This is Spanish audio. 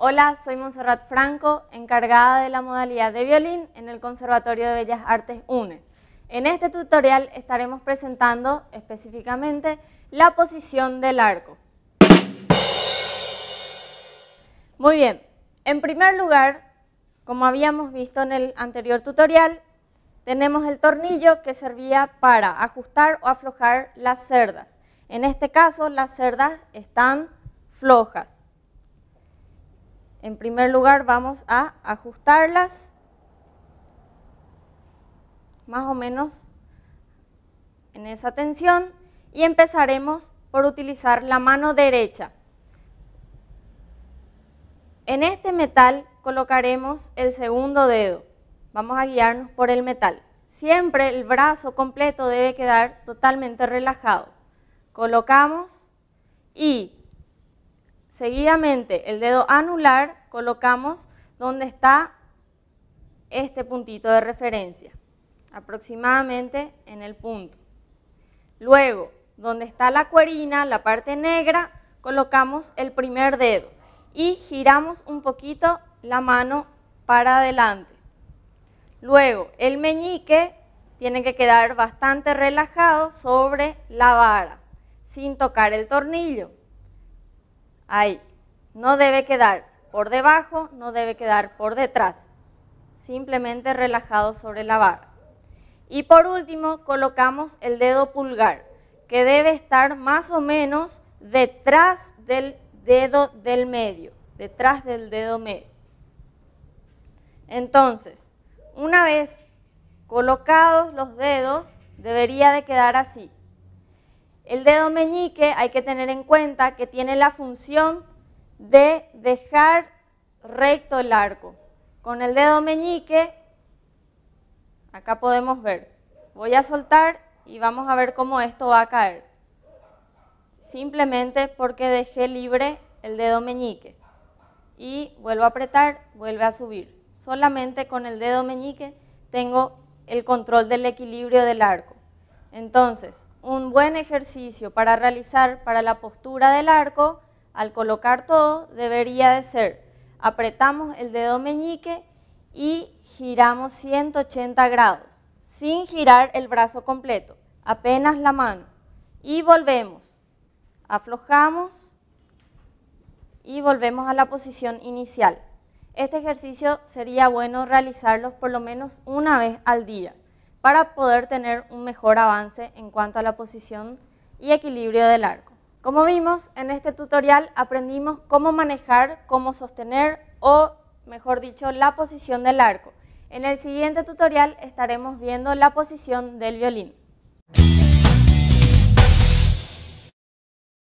Hola, soy Monserrat Franco, encargada de la modalidad de violín en el Conservatorio de Bellas Artes UNE. En este tutorial estaremos presentando específicamente la posición del arco. Muy bien, en primer lugar, como habíamos visto en el anterior tutorial, tenemos el tornillo que servía para ajustar o aflojar las cerdas. En este caso, las cerdas están flojas. En primer lugar vamos a ajustarlas más o menos en esa tensión y empezaremos por utilizar la mano derecha. En este metal colocaremos el segundo dedo, vamos a guiarnos por el metal. Siempre el brazo completo debe quedar totalmente relajado. Colocamos y Seguidamente, el dedo anular colocamos donde está este puntito de referencia, aproximadamente en el punto. Luego, donde está la cuerina, la parte negra, colocamos el primer dedo y giramos un poquito la mano para adelante. Luego, el meñique tiene que quedar bastante relajado sobre la vara, sin tocar el tornillo. Ahí. No debe quedar por debajo, no debe quedar por detrás. Simplemente relajado sobre la barra. Y por último, colocamos el dedo pulgar, que debe estar más o menos detrás del dedo del medio, detrás del dedo medio. Entonces, una vez colocados los dedos, debería de quedar así. El dedo meñique hay que tener en cuenta que tiene la función de dejar recto el arco. Con el dedo meñique, acá podemos ver, voy a soltar y vamos a ver cómo esto va a caer. Simplemente porque dejé libre el dedo meñique. Y vuelvo a apretar, vuelve a subir. Solamente con el dedo meñique tengo el control del equilibrio del arco. Entonces, un buen ejercicio para realizar para la postura del arco, al colocar todo, debería de ser, apretamos el dedo meñique y giramos 180 grados, sin girar el brazo completo, apenas la mano. Y volvemos, aflojamos y volvemos a la posición inicial. Este ejercicio sería bueno realizarlo por lo menos una vez al día para poder tener un mejor avance en cuanto a la posición y equilibrio del arco. Como vimos en este tutorial aprendimos cómo manejar, cómo sostener o mejor dicho la posición del arco. En el siguiente tutorial estaremos viendo la posición del violín.